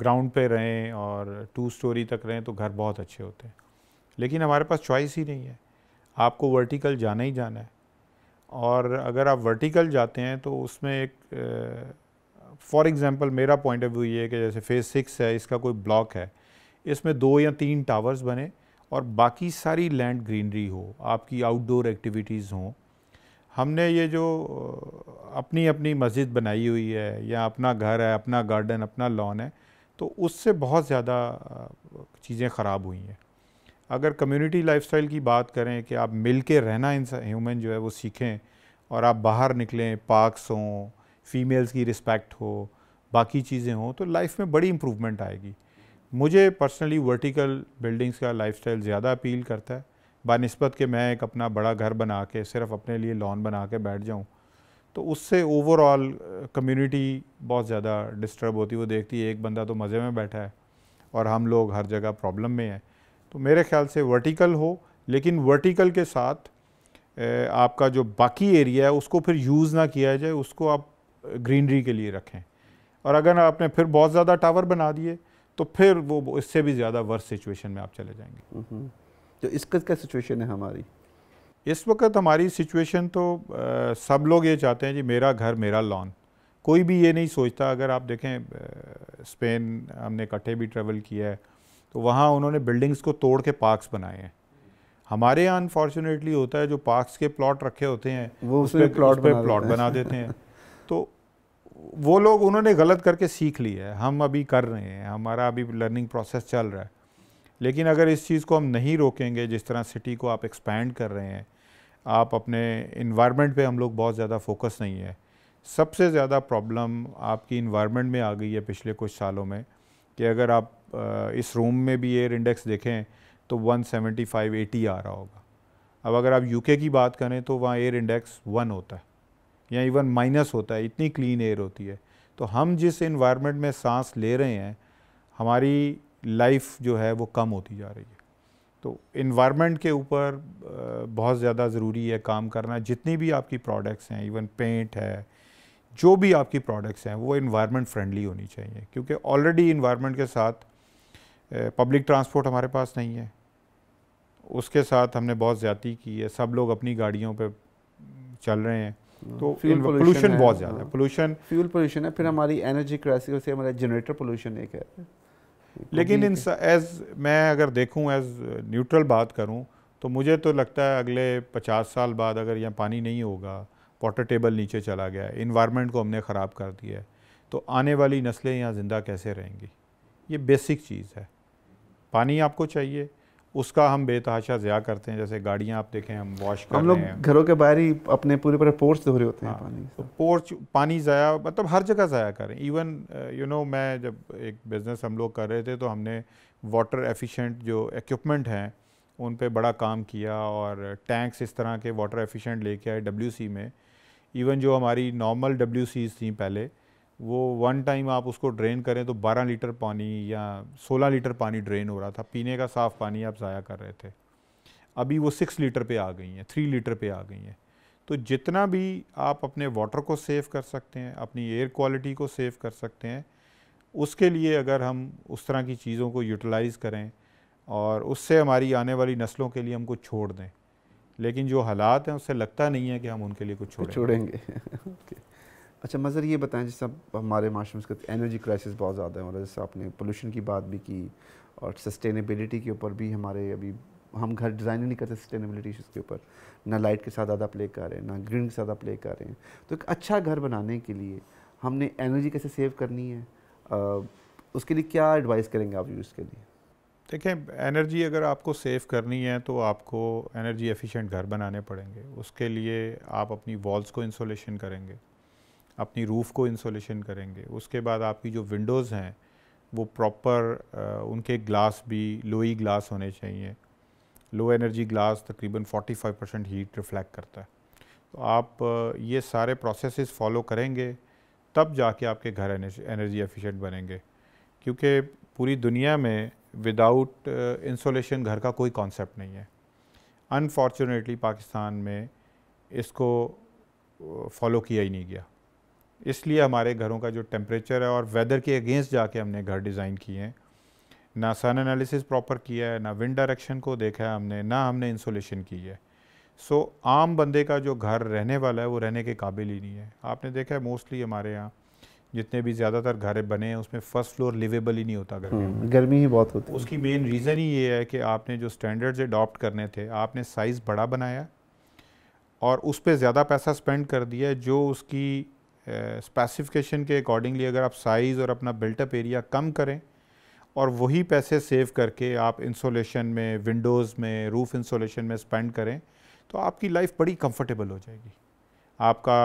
ग्राउंड पे रहें और टू स्टोरी तक रहें तो घर बहुत अच्छे होते हैं लेकिन हमारे पास चॉइस ही नहीं है आपको वर्टिकल जाना ही जाना है और अगर आप वर्टिकल जाते हैं तो उसमें एक फॉर एग्ज़ाम्पल मेरा पॉइंट ऑफ व्यू ये है कि जैसे फेज़ सिक्स है इसका कोई ब्लॉक है इसमें दो या तीन टावर्स बने और बाकी सारी लैंड ग्रीनरी हो आपकी आउटडोर एक्टिविटीज़ हों हमने ये जो अपनी अपनी मस्जिद बनाई हुई है या अपना घर है अपना गार्डन अपना लॉन है तो उससे बहुत ज़्यादा चीज़ें ख़राब हुई हैं अगर कम्युनिटी लाइफस्टाइल की बात करें कि आप मिल के रहना ह्यूमन जो है वो सीखें और आप बाहर निकलें पार्क्स हों फीमेल्स की रिस्पेक्ट हो बाकी चीज़ें हों तो लाइफ में बड़ी इम्प्रूवमेंट आएगी मुझे पर्सनली वर्टिकल बिल्डिंग्स का लाइफस्टाइल ज़्यादा अपील करता है बनस्बत के मैं एक अपना बड़ा घर बना के सिर्फ अपने लिए लॉन बना के बैठ जाऊँ तो उससे ओवरऑल कम्युनिटी बहुत ज़्यादा डिस्टर्ब होती है वो देखती है एक बंदा तो मज़े में बैठा है और हम लोग हर जगह प्रॉब्लम में हैं तो मेरे ख्याल से वर्टिकल हो लेकिन वर्टिकल के साथ आपका जो बाकी एरिया है उसको फिर यूज़ ना किया जाए उसको आप ग्रीनरी के लिए रखें और अगर आपने फिर बहुत ज़्यादा टावर बना दिए तो फिर वो इससे भी ज़्यादा वर्स सिचुएशन में आप चले जाएंगे हम्म, हम्म। तो इसका क्या सिचुएशन है हमारी इस वक्त हमारी सिचुएशन तो आ, सब लोग ये चाहते हैं जी मेरा घर मेरा लॉन कोई भी ये नहीं सोचता अगर आप देखें आ, स्पेन हमने इकट्ठे भी ट्रेवल किया है तो वहाँ उन्होंने बिल्डिंग्स को तोड़ के पार्क्स बनाए हैं हमारे यहाँ अनफॉर्चुनेटली होता है जो पार्क्स के प्लॉट रखे होते हैं वो उस पर प्लॉट पे प्लॉट बना देते हैं तो वो लोग उन्होंने गलत करके सीख ली है हम अभी कर रहे हैं हमारा अभी लर्निंग प्रोसेस चल रहा है लेकिन अगर इस चीज़ को हम नहीं रोकेंगे जिस तरह सिटी को आप एक्सपैंड कर रहे हैं आप अपने इन्वायरमेंट पे हम लोग बहुत ज़्यादा फोकस नहीं है सबसे ज़्यादा प्रॉब्लम आपकी इन्वायरमेंट में आ गई है पिछले कुछ सालों में कि अगर आप इस रूम में भी एयर इंडेक्स देखें तो 175 80 आ रहा होगा अब अगर आप यूके की बात करें तो वहाँ एयर इंडेक्स वन होता है या इवन माइनस होता है इतनी क्लीन एयर होती है तो हम जिस इन्वायरमेंट में सांस ले रहे हैं हमारी लाइफ जो है वो कम होती जा रही है तो इन्वायरमेंट के ऊपर बहुत ज़्यादा ज़रूरी है काम करना जितनी भी आपकी प्रोडक्ट्स हैं इवन पेंट है जो भी आपकी प्रोडक्ट्स हैं वो इन्वायरमेंट फ्रेंडली होनी चाहिए क्योंकि ऑलरेडी इन्वायरमेंट के साथ पब्लिक ट्रांसपोर्ट हमारे पास नहीं है उसके साथ हमने बहुत ज़्यादा की है सब लोग अपनी गाड़ियों पे चल रहे हैं हाँ, तो पोल्यूशन बहुत ज़्यादा है पोल्यूशन फ्यूल पोल्यूशन है फिर हमारी एनर्जी क्राइसिस से हमारा जनरेटर पोल्यूशन एक है लेकिन इन एज मैं अगर देखूं एज न्यूट्रल बात करूं तो मुझे तो लगता है अगले पचास साल बाद अगर यहाँ पानी नहीं होगा वाटर टेबल नीचे चला गया है इन्वायरमेंट को हमने ख़राब कर दिया है तो आने वाली नस्लें यहाँ ज़िंदा कैसे रहेंगी ये बेसिक चीज़ है पानी आपको चाहिए उसका हम बेतहाशा ज़्या करते हैं जैसे गाड़ियाँ आप देखें हम वॉश कर हम लोग घरों के बाहर ही अपने पूरे पूरे पोर्च दोहरे होते हैं हाँ, पानी तो पोर्च पानी ज़ाया मतलब हर जगह ज़ाया करें इवन यू नो मैं जब एक बिज़नेस हम लोग कर रहे थे तो हमने वाटर एफिशिएंट जो इक्विपमेंट हैं उन पर बड़ा काम किया और टैंक्स इस तरह के वाटर एफिशिएंट लेके आए डब्ल्यू में इवन जो हमारी नॉर्मल डब्ल्यू थी पहले वो वन टाइम आप उसको ड्रेन करें तो 12 लीटर पानी या 16 लीटर पानी ड्रेन हो रहा था पीने का साफ़ पानी आप ज़ाया कर रहे थे अभी वो सिक्स लीटर पे आ गई हैं थ्री लीटर पे आ गई हैं तो जितना भी आप अपने वाटर को सेव कर सकते हैं अपनी एयर क्वालिटी को सेव कर सकते हैं उसके लिए अगर हम उस तरह की चीज़ों को यूटिलाइज़ करें और उससे हमारी आने वाली नस्लों के लिए हमको छोड़ दें लेकिन जो हालात हैं उससे लगता नहीं है कि हम उनके लिए कुछ तो छोड़ेंगे छोड़ेंगे okay. अच्छा मज़र ये बताएं जैसे हमारे माशरे में एनर्जी क्राइसिस बहुत ज़्यादा है और जैसे आपने पोल्यूशन की बात भी की और सस्टेनेबिलिटी के ऊपर भी हमारे अभी हम घर डिज़ाइन नहीं करते सस्टेनेबिलिटी इशूज़ के ऊपर ना लाइट के साथ ज़्यादा प्ले कर रहे हैं ना ग्रीन के साथ ज़्यादा प्ले कर रहे हैं तो एक अच्छा घर बनाने के लिए हमने एनर्जी कैसे सेव करनी है आ, उसके लिए क्या एडवाइस करेंगे आप यूज़ के लिए देखें एनर्जी अगर आपको सेव करनी है तो आपको एनर्जी एफिशिएंट घर बनाने पड़ेंगे उसके लिए आप अपनी वॉल्स को इंसोलेशन करेंगे अपनी रूफ़ को इंसोलेशन करेंगे उसके बाद आपकी जो विंडोज़ हैं वो प्रॉपर उनके ग्लास भी लोई ग्लास होने चाहिए लो एनर्जी ग्लास तकरीबन 45 परसेंट हीट रिफ्लेक्ट करता है तो आप ये सारे प्रोसेस फॉलो करेंगे तब जाके आपके घर एनर्जी एफिशेंट बनेंगे क्योंकि पूरी दुनिया में विदाउट इंसोलेशन uh, घर का कोई कॉन्सेप्ट नहीं है अनफॉर्चुनेटली पाकिस्तान में इसको फॉलो uh, किया ही नहीं गया इसलिए हमारे घरों का जो टेम्परेचर है और वेदर के अगेंस्ट जाके हमने घर डिज़ाइन किए हैं ना सन एनालिसिस प्रॉपर किया है ना विंड डायरेक्शन को देखा है हमने ना हमने इंसोलेशन की है सो so, आम बंदे का जो घर रहने वाला है वो रहने के काबिल ही नहीं है आपने देखा है मोस्टली हमारे यहाँ जितने भी ज़्यादातर घर बने हैं उसमें फर्स्ट फ्लोर लिवेबल ही नहीं होता गर्मी हम्म, गर्मी ही बहुत होती है उसकी मेन रीज़न ही ये है कि आपने जो स्टैंडर्ड्स अडॉप्ट करने थे आपने साइज़ बड़ा बनाया और उस पर ज़्यादा पैसा स्पेंड कर दिया जो उसकी स्पेसिफिकेशन के अकॉर्डिंगली अगर आप साइज़ और अपना बिल्टअप एरिया कम करें और वही पैसे सेव करके आप इंसोलेशन में विंडोज़ में रूफ़ इंसोलेशन में स्पेंड करें तो आपकी लाइफ बड़ी कंफर्टेबल हो जाएगी आपका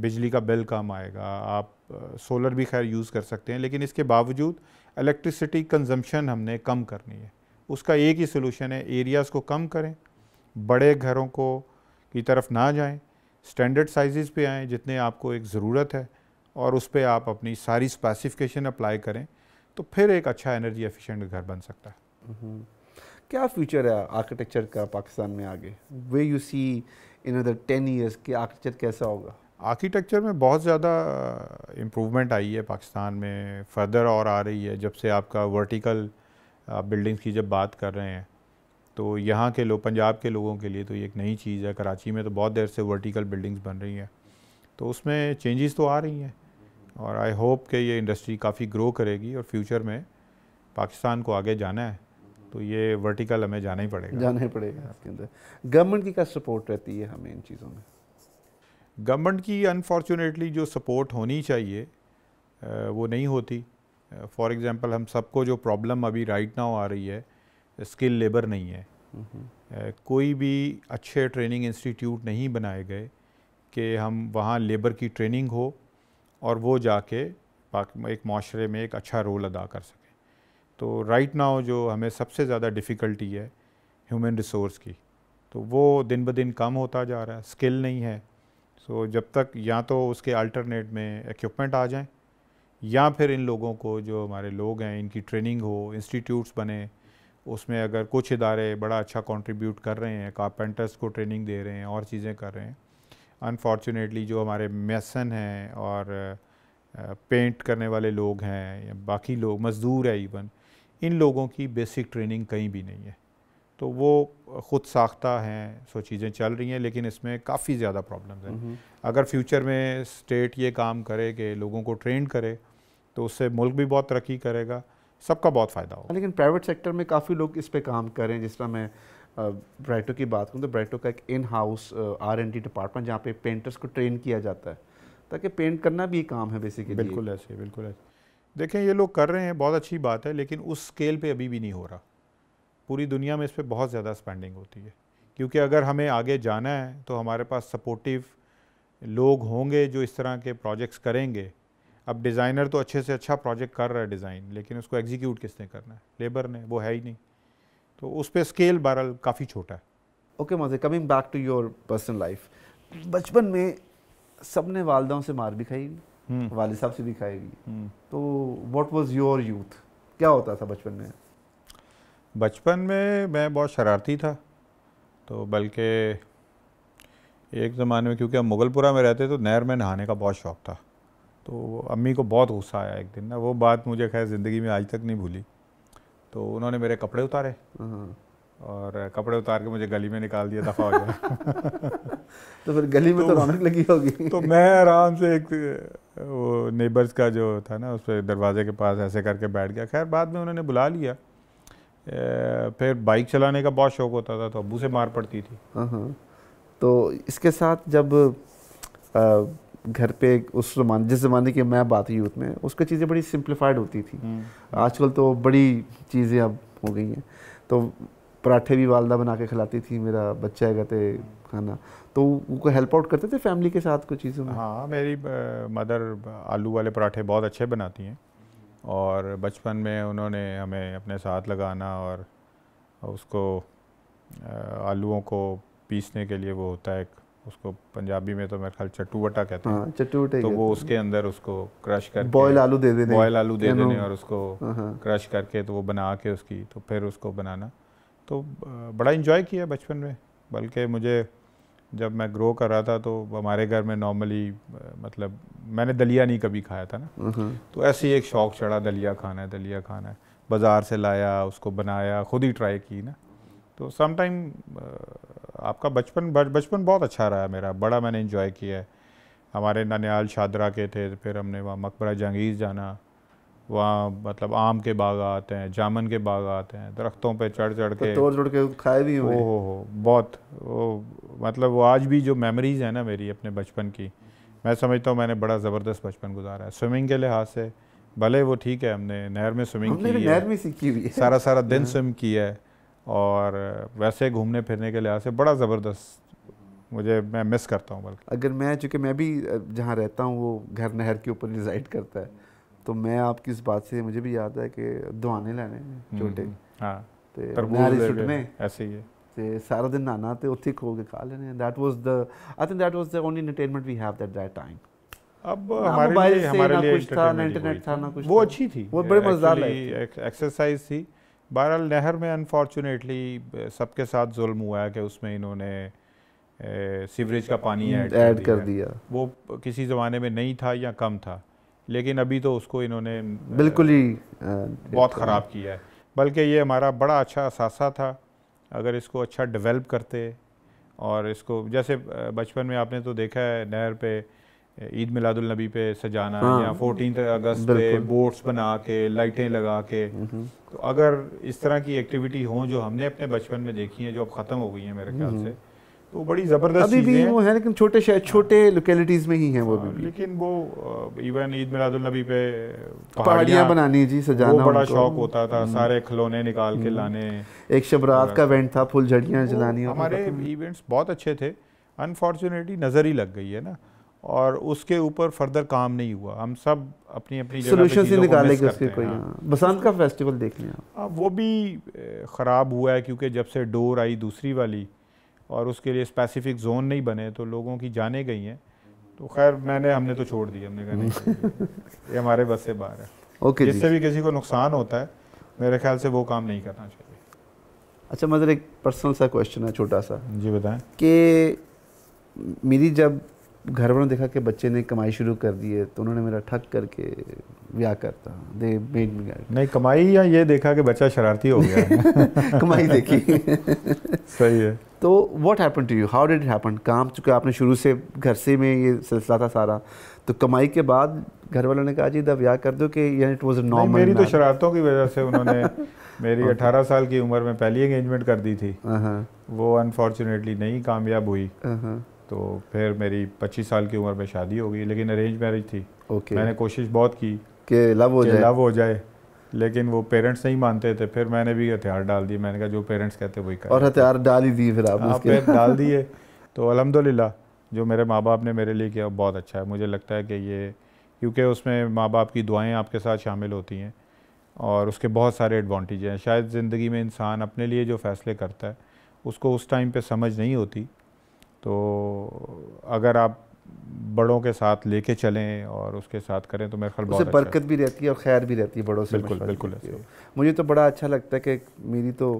बिजली का बिल कम आएगा आप सोलर भी खैर यूज़ कर सकते हैं लेकिन इसके बावजूद इलेक्ट्रिसिटी कंजम्पशन हमने कम करनी है उसका एक ही सोलूशन है एरियाज़ को कम करें बड़े घरों को की तरफ ना जाएं स्टैंडर्ड साइज़ पे आएँ जितने आपको एक ज़रूरत है और उस पर आप अपनी सारी स्पेसिफिकेशन अप्लाई करें तो फिर एक अच्छा एनर्जी एफिशिएंट घर बन सकता है हम्म। क्या फ्यूचर है आर्किटेक्चर का पाकिस्तान में आगे way you see in other ten years कि आर्किटेक्चर कैसा होगा आर्किटेक्चर में बहुत ज़्यादा इम्प्रूवमेंट आई है पाकिस्तान में फर्दर और आ रही है जब से आपका वर्टिकल बिल्डिंग्स की जब बात कर रहे हैं तो यहाँ के लोग पंजाब के लोगों के लिए तो ये एक नई चीज़ है कराची में तो बहुत देर से वर्टिकल बिल्डिंग्स बन रही हैं तो उसमें चेंजेस तो आ रही हैं और आई होप कि ये इंडस्ट्री काफ़ी ग्रो करेगी और फ्यूचर में पाकिस्तान को आगे जाना है तो ये वर्टिकल हमें जाना ही पड़ेगा जाना ही पड़ेगा आपके अंदर गवर्नमेंट की क्या सपोर्ट रहती है हमें इन चीज़ों में गवर्नमेंट की अनफॉर्चुनेटली जो सपोर्ट होनी चाहिए वो नहीं होती फॉर एग्ज़ाम्पल हम सबको जो प्रॉब्लम अभी राइट नाउ आ रही है स्किल लेबर नहीं है नहीं। कोई भी अच्छे ट्रेनिंग इंस्टीट्यूट नहीं बनाए गए कि हम वहाँ लेबर की ट्रेनिंग हो और वो जाके एक माशरे में एक अच्छा रोल अदा कर सकें तो राइट नाउ जो हमें सबसे ज़्यादा डिफ़िकल्टी है ह्यूमन रिसोर्स की तो वो दिन ब दिन कम होता जा रहा है स्किल नहीं है सो so, जब तक या तो उसके अल्टरनेट में इक्विपमेंट आ जाएं या फिर इन लोगों को जो हमारे लोग हैं इनकी ट्रेनिंग हो इंस्टीट्यूट्स बने उसमें अगर कुछ इदारे बड़ा अच्छा कंट्रीब्यूट कर रहे हैं कारपेंटर्स को ट्रेनिंग दे रहे हैं और चीज़ें कर रहे हैं अनफॉर्चुनेटली जो हमारे मैसन हैं और पेंट करने वाले लोग हैं या बाकी लोग मज़दूर है इवन इन लोगों की बेसिक ट्रेनिंग कहीं भी नहीं है तो वो ख़ुद साख्ता हैं सो चीज़ें चल रही हैं लेकिन इसमें काफ़ी ज़्यादा प्रॉब्लम हैं अगर फ्यूचर में स्टेट ये काम करे कि लोगों को ट्रेन करे तो उससे मुल्क भी बहुत तरक्की करेगा सबका बहुत फ़ायदा होगा लेकिन प्राइवेट सेक्टर में काफ़ी लोग इस पर काम करें जिस तरह मैं ब्राइटो की बात करूँ तो ब्राइटो का एक in house R and D department जहाँ पे पेंटर्स को ट्रेन किया जाता है ताकि पेंट करना भी काम है बेसिकली बिल्कुल ऐसे बिल्कुल ऐसे देखें ये लोग कर रहे हैं बहुत अच्छी बात है लेकिन उस स्केल पे अभी भी नहीं हो रहा पूरी दुनिया में इस पर बहुत ज़्यादा स्पेंडिंग होती है क्योंकि अगर हमें आगे जाना है तो हमारे पास सपोर्टिव लोग होंगे जो इस तरह के प्रोजेक्ट्स करेंगे अब डिज़ाइनर तो अच्छे से अच्छा प्रोजेक्ट कर रहा है डिज़ाइन लेकिन उसको एग्जीक्यूट किसने करना है लेबर ने वो है ही नहीं तो उस पर स्केल बहरल काफ़ी छोटा है ओके मजे coming back to your personal life बचपन में सब ने वालदाओं से मार भी खाई हम्म। वाले साहब से भी खाएगी हम्म। तो वॉट वॉज योर यूथ क्या होता था बचपन में बचपन में मैं बहुत शरारती था तो बल्कि एक ज़माने में क्योंकि हम मुगलपुरा में रहते तो नहर में नहाने का बहुत शौक़ था तो अम्मी को बहुत गुस्सा आया एक दिन ना वो बात मुझे खैर ज़िंदगी में आज तक नहीं भूली तो उन्होंने मेरे कपड़े उतारे हम्म। और कपड़े उतार के मुझे गली में निकाल दिया दफा हो गया तो फिर गली में तो, तो रौनक लगी होगी तो मैं आराम से एक वो नेबर्स का जो था ना उस पर दरवाजे के पास ऐसे करके बैठ गया खैर बाद में उन्होंने बुला लिया फिर बाइक चलाने का बहुत शौक होता था तो अबू से मार पड़ती थी हाँ, हाँ। तो इसके साथ जब घर पे उस जमाने जिस ज़माने की मैं बात यूथ में उसकी चीज़ें बड़ी सिंप्लीफाइड होती थी हम्म। आजकल तो बड़ी चीज़ें अब हो गई हैं तो पराठे भी वालदा बना के खिलाती थी मेरा बच्चा है कहते खाना तो उनको हेल्प आउट करते थे फैमिली के साथ कुछ चीज़ों में हाँ मेरी मदर आलू वाले पराठे बहुत अच्छे बनाती हैं और बचपन में उन्होंने हमें अपने साथ लगाना और उसको आलूओं को पीसने के लिए वो होता है उसको पंजाबी में तो मेरे ख्याल चटूवटा कहते हैं हाँ, चटूवटे तो वो उसके अंदर उसको क्रश करके बॉयल आलू दे देने बॉयल आलू दे देने और उसको हाँ, हाँ। क्रश करके तो वो बना के उसकी तो फिर उसको बनाना तो बड़ा इन्जॉय किया बचपन में बल्कि मुझे जब मैं ग्रो कर रहा था तो हमारे घर में नॉर्मली मतलब मैंने दलिया नहीं कभी खाया था ना तो ऐसे ही एक शौक चढ़ा दलिया खाना है दलिया खाना है बाज़ार से लाया उसको बनाया खुद ही ट्राई की ना तो समटाइम आपका बचपन बचपन बहुत अच्छा रहा मेरा बड़ा मैंने इन्जॉय किया है हमारे ननियाल शादरा के थे फिर हमने वहाँ मकबरा जहांगीर जाना वहाँ मतलब आम के बाग आते हैं जामन के बाग आते हैं दरख्तों पे चढ़ चढ़ तो के तोड़ तोड़ के खाए भी हो हो हो बहुत वो मतलब वो आज भी जो मेमोरीज़ हैं ना मेरी अपने बचपन की मैं समझता हूँ मैंने बड़ा ज़बरदस्त बचपन गुजारा है स्विमिंग के लिहाज से भले वो ठीक है हमने नहर में स्विमिंग की है नहर में सीखी हुई है सारा सारा दिन स्विम हाँ। किया है और वैसे घूमने फिरने के लिहाज से बड़ा ज़बरदस्त मुझे मैं मिस करता हूँ बल्कि अगर मैं चूँकि मैं भी जहाँ रहता हूँ वो घर नहर के ऊपर रिजाइड करता है तो मैं आपकी इस बात से मुझे भी याद है कि दुआने लाने हम्म, छोटे हम्म, हाँ। ते तो तो सारा दिन नाना ते that was the I think that was the only entertainment we have that that time अब हमारे लिए हमारे लिए कुछ था ना इंटरनेट था ना कुछ वो अच्छी थी वो बड़े मजेदार लगी एक्सरसाइज थी बहरहाल नहर में अनफॉर्चुनेटली सबके साथ जुल्म हुआ कि उसमें इन्होंने सीवरेज का पानी ऐड कर दिया वो किसी ज़माने में नहीं था या कम था लेकिन अभी तो उसको इन्होंने बिल्कुल ही बहुत ख़राब किया है बल्कि ये हमारा बड़ा अच्छा असासा था अगर इसको अच्छा डेवलप करते और इसको जैसे बचपन में आपने तो देखा है नहर पे ईद मिलादुलनबी पे सजाना हाँ, या फोर्टीन अगस्त पे बोट्स बना के लाइटें लगा के तो अगर इस तरह की एक्टिविटी हों जो हमने अपने बचपन में देखी है जो अब ख़त्म हो गई हैं मेरे ख्याल से तो बड़ी ज़बरदस्त अभी भी वो है लेकिन छोटे शहर छोटे लोकेलिटीज़ हाँ। में ही हैं वो हाँ, भी लेकिन वो इवन ईद मिलादुलनबी पे पहाड़ियाँ बनानी जी सजाना वो बड़ा शौक होता था हम्म। सारे खिलौने निकाल के हम्म। लाने एक शबरात का इवेंट था फुल झड़ियाँ जलानी हमारे इवेंट्स बहुत अच्छे थे अनफॉर्चुनेटली नज़र ही लग गई है ना और उसके ऊपर फर्दर काम नहीं हुआ हम सब अपनी अपनी सोल्यूशन से निकालेंगे उसके कोई हाँ।, हाँ। बसंत का फेस्टिवल देख लिया वो भी ख़राब हुआ है क्योंकि जब से डोर आई दूसरी वाली और उसके लिए स्पेसिफिक जोन नहीं बने तो लोगों की जाने गई हैं तो हम्म। खैर मैंने हमने तो छोड़ दी हमने कहा नहीं ये हमारे बस से बाहर है ओके जिससे भी किसी को नुकसान होता है मेरे ख्याल से वो काम नहीं करना चाहिए अच्छा मज़र मतलब एक पर्सनल सा क्वेश्चन है छोटा सा जी बताएं कि मेरी जब घर वालों देखा कि बच्चे ने कमाई शुरू कर दी है तो उन्होंने मेरा ठग करके ब्याह करता दे मेड मी नहीं कमाई या ये देखा कि बच्चा शरारती हो गया कमाई देखी सही है तो what happen to you how did it happen काम चूँकि आपने शुरू से घर से में ये सिलसिला था सारा तो कमाई के बाद घर वालों ने कहा जी दब या कर दो कि यानी इट वाज नॉर्मल मेरी तो शरारतों की वजह से उन्होंने मेरी okay. साल की उम्र में पहली एंगेजमेंट कर दी थी uh-huh. वो अनफॉर्चुनेटली नहीं कामयाब हुई uh-huh. तो फिर मेरी पच्चीस साल की उम्र में शादी हो गई लेकिन अरेंज मैरिज थी okay. मैंने कोशिश बहुत की कि लव हो जाए लव हो जाए लेकिन वो पेरेंट्स नहीं मानते थे फिर मैंने भी हथियार डाल दिए मैंने कहा जो पेरेंट्स कहते वही कर और हथियार डाल ही दिए फिर आप हाँ, उसके डाल दिए तो अलहमदिल्ला जो मेरे माँ बाप ने मेरे लिए किया बहुत अच्छा है मुझे लगता है कि ये क्योंकि उसमें माँ बाप की दुआएँ आपके साथ शामिल होती हैं और उसके बहुत सारे एडवांटेज हैं शायद ज़िंदगी में इंसान अपने लिए जो फ़ैसले करता है उसको उस टाइम पर समझ नहीं होती तो अगर आप बड़ों के साथ लेके चलें और उसके साथ करें तो मेरे ख्याल अच्छा बरकत भी रहती है और खैर भी रहती है बड़ों से बिल्कुल बिल्कुल मुझे तो बड़ा अच्छा लगता है कि मेरी तो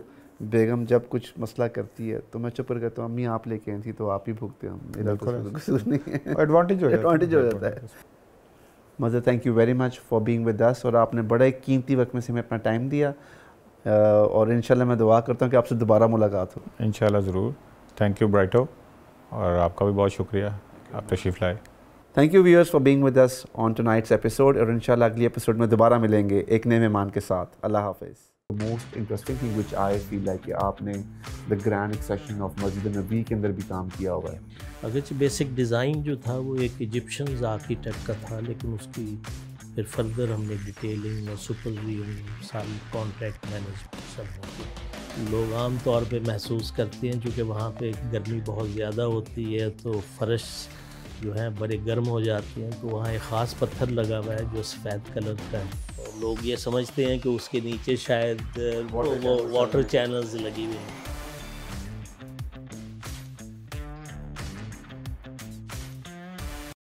बेगम जब कुछ मसला करती है तो मैं चुप कर कहता हूँ अम्मी आप लेके आई थी तो आप ही भूखते हैं तो है एडवांटेज एडवांटेज हो जाता है मज़र thank you very much for being with us और आपने बड़ा एक कीमती वक्त में से हमें अपना टाइम दिया और इन मैं दुआ करता हूँ कि आपसे दोबारा मुलाकात हो इन ज़रूर थैंक यू ब्राइटो और आपका भी बहुत शुक्रिया तशीफ लाए thank you viewers for being with us on tonight's episode और इंशाल्लाह अगली एपिसोड में दोबारा मिलेंगे एक नए मेहमान के साथ अल्लाह हाफिज़ most interesting thing which I feel like आपने द ग्रैंड सेक्शन ऑफ मस्जिद नबी के अंदर भी काम किया हुआ है अगरचे बेसिक डिज़ाइन जो था वो एक इजिप्शन आर्किटेक्ट का था लेकिन उसकी फिर फर्दर हमने डिटेलिंग और सुपरविजन सारी कॉन्ट्रैक्ट मैनेजमेंट सब लोग आम तौर पे महसूस करते हैं क्योंकि वहाँ पे गर्मी बहुत ज़्यादा होती है तो फर्श जो हैं बड़े गर्म हो जाते हैं तो वहाँ एक ख़ास पत्थर लगा हुआ है जो सफ़ेद कलर का है और लोग ये समझते हैं कि उसके नीचे शायद वाटर, वो, वाटर चैनल्स लगी हुई हैं